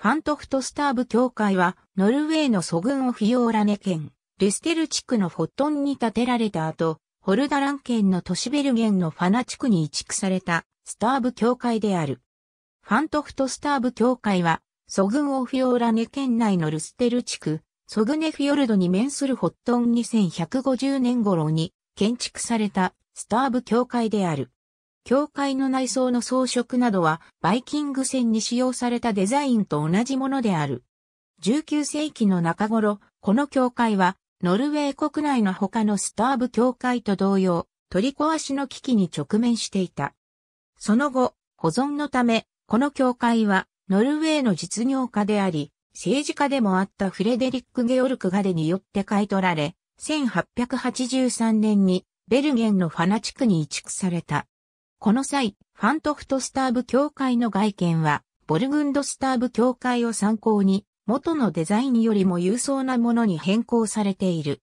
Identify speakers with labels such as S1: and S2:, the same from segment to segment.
S1: ファントフトスターブ教会は、ノルウェーのソグンオフィオーラネ県、ルステル地区のフォットンに建てられた後、ホルダラン県の都市ベルゲンのファナ地区に移築された、スターブ教会である。ファントフトスターブ教会は、ソグンオフィオーラネ県内のルステル地区、ソグネフィヨルドに面するホットン2150年頃に建築されたスターブ教会である。教会の内装の装飾などはバイキング船に使用されたデザインと同じものである。19世紀の中頃、この教会はノルウェー国内の他のスターブ教会と同様、取り壊しの危機に直面していた。その後、保存のため、この教会はノルウェーの実業家であり、政治家でもあったフレデリック・ゲオルク・ガデによって買い取られ、1883年にベルゲンのファナ地区に移築された。この際、ファントフトスターブ教会の外見は、ボルグンドスターブ教会を参考に、元のデザインよりも優壮なものに変更されている。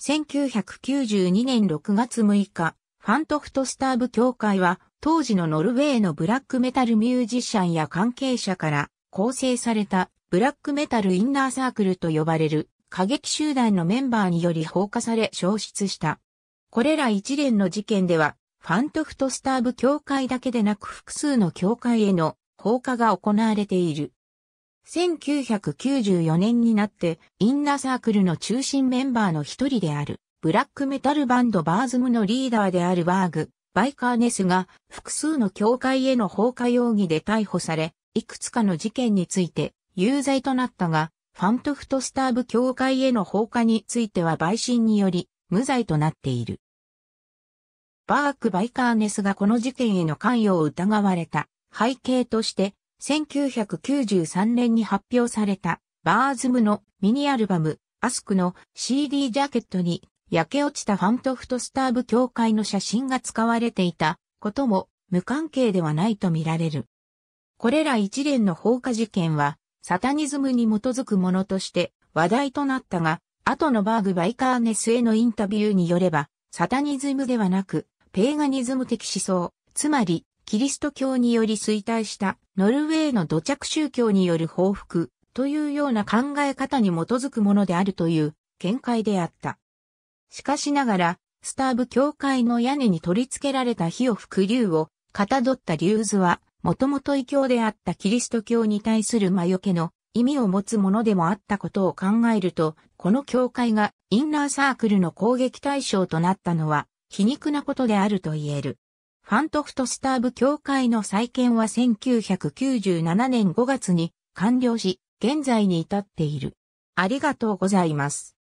S1: 1992年6月6日、ファントフトスターブ教会は、当時のノルウェーのブラックメタルミュージシャンや関係者から構成されたブラックメタルインナーサークルと呼ばれる過激集団のメンバーにより放火され消失した。これら一連の事件ではファントフトスターブ教会だけでなく複数の教会への放火が行われている。1994年になってインナーサークルの中心メンバーの一人であるブラックメタルバンドバーズムのリーダーであるバーグ、バイカーネスが複数の教会への放火容疑で逮捕され、いくつかの事件について有罪となったが、ファントフトスターブ教会への放火については陪審により無罪となっている。バーク・バイカーネスがこの事件への関与を疑われた背景として、1993年に発表されたバーズムのミニアルバム、アスクの CD ジャケットに焼け落ちたファントフトスターブ教会の写真が使われていたことも無関係ではないとみられる。これら一連の放火事件はサタニズムに基づくものとして話題となったが、後のバーグ・バイカーネスへのインタビューによれば、サタニズムではなく、ペーガニズム的思想、つまり、キリスト教により衰退したノルウェーの土着宗教による報復というような考え方に基づくものであるという見解であった。しかしながら、スターブ教会の屋根に取り付けられた火を吹く竜をかたどった竜図は、もともと異教であったキリスト教に対する魔除けの意味を持つものでもあったことを考えると、この教会がインナーサークルの攻撃対象となったのは、皮肉なことであると言える。ファントフトスターブ協会の再建は1997年5月に完了し、現在に至っている。ありがとうございます。